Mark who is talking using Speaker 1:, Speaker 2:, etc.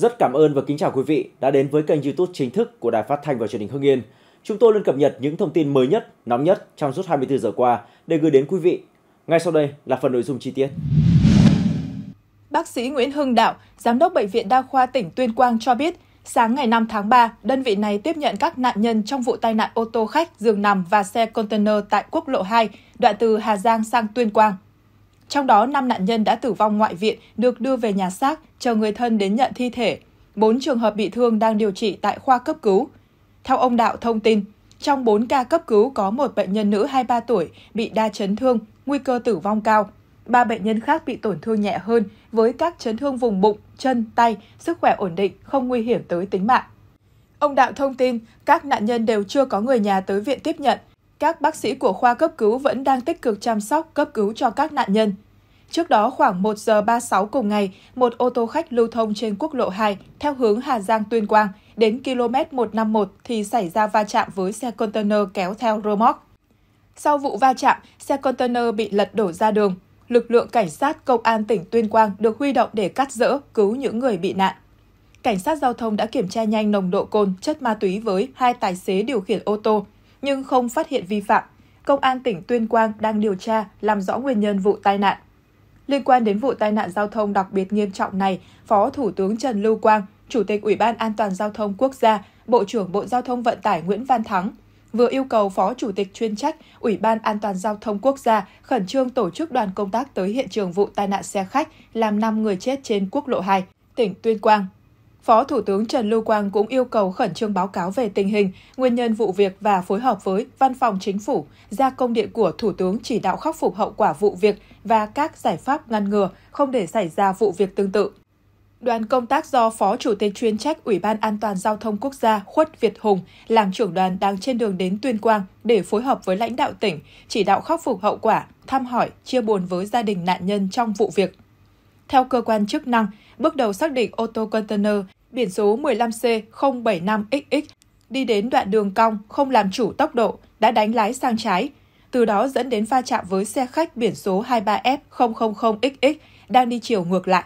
Speaker 1: Rất cảm ơn và kính chào quý vị đã đến với kênh YouTube chính thức của Đài Phát thanh và Truyền hình Hưng Yên. Chúng tôi luôn cập nhật những thông tin mới nhất, nóng nhất trong suốt 24 giờ qua để gửi đến quý vị. Ngay sau đây là phần nội dung chi tiết.
Speaker 2: Bác sĩ Nguyễn Hưng Đạo, Giám đốc Bệnh viện Đa khoa tỉnh Tuyên Quang cho biết, sáng ngày 5 tháng 3, đơn vị này tiếp nhận các nạn nhân trong vụ tai nạn ô tô khách, giường nằm và xe container tại quốc lộ 2, đoạn từ Hà Giang sang Tuyên Quang trong đó, 5 nạn nhân đã tử vong ngoại viện được đưa về nhà xác, chờ người thân đến nhận thi thể. 4 trường hợp bị thương đang điều trị tại khoa cấp cứu. Theo ông Đạo thông tin, trong 4 ca cấp cứu có một bệnh nhân nữ 23 tuổi bị đa chấn thương, nguy cơ tử vong cao. Ba bệnh nhân khác bị tổn thương nhẹ hơn với các chấn thương vùng bụng, chân, tay, sức khỏe ổn định, không nguy hiểm tới tính mạng. Ông Đạo thông tin các nạn nhân đều chưa có người nhà tới viện tiếp nhận, các bác sĩ của khoa cấp cứu vẫn đang tích cực chăm sóc cấp cứu cho các nạn nhân. Trước đó khoảng 1 giờ 36 cùng ngày, một ô tô khách lưu thông trên quốc lộ 2 theo hướng Hà Giang Tuyên Quang đến km 151 thì xảy ra va chạm với xe container kéo theo rơ móc. Sau vụ va chạm, xe container bị lật đổ ra đường. Lực lượng cảnh sát công an tỉnh Tuyên Quang được huy động để cắt rỡ, cứu những người bị nạn. Cảnh sát giao thông đã kiểm tra nhanh nồng độ cồn, chất ma túy với hai tài xế điều khiển ô tô, nhưng không phát hiện vi phạm. Công an tỉnh Tuyên Quang đang điều tra làm rõ nguyên nhân vụ tai nạn. Liên quan đến vụ tai nạn giao thông đặc biệt nghiêm trọng này, Phó Thủ tướng Trần Lưu Quang, Chủ tịch Ủy ban An toàn Giao thông Quốc gia, Bộ trưởng Bộ Giao thông Vận tải Nguyễn Văn Thắng vừa yêu cầu Phó Chủ tịch chuyên trách Ủy ban An toàn Giao thông Quốc gia khẩn trương tổ chức đoàn công tác tới hiện trường vụ tai nạn xe khách làm 5 người chết trên quốc lộ 2, tỉnh Tuyên Quang Phó Thủ tướng Trần Lưu Quang cũng yêu cầu khẩn trương báo cáo về tình hình, nguyên nhân vụ việc và phối hợp với Văn phòng Chính phủ ra công điện của Thủ tướng chỉ đạo khắc phục hậu quả vụ việc và các giải pháp ngăn ngừa không để xảy ra vụ việc tương tự. Đoàn công tác do Phó Chủ tịch chuyên trách Ủy ban An toàn Giao thông Quốc gia Khuất Việt Hùng làm trưởng đoàn đang trên đường đến Tuyên Quang để phối hợp với lãnh đạo tỉnh, chỉ đạo khắc phục hậu quả, thăm hỏi, chia buồn với gia đình nạn nhân trong vụ việc. Theo cơ quan chức năng, bước đầu xác định ô tô container biển số 15C075XX đi đến đoạn đường cong không làm chủ tốc độ đã đánh lái sang trái, từ đó dẫn đến va chạm với xe khách biển số 23F000XX đang đi chiều ngược lại.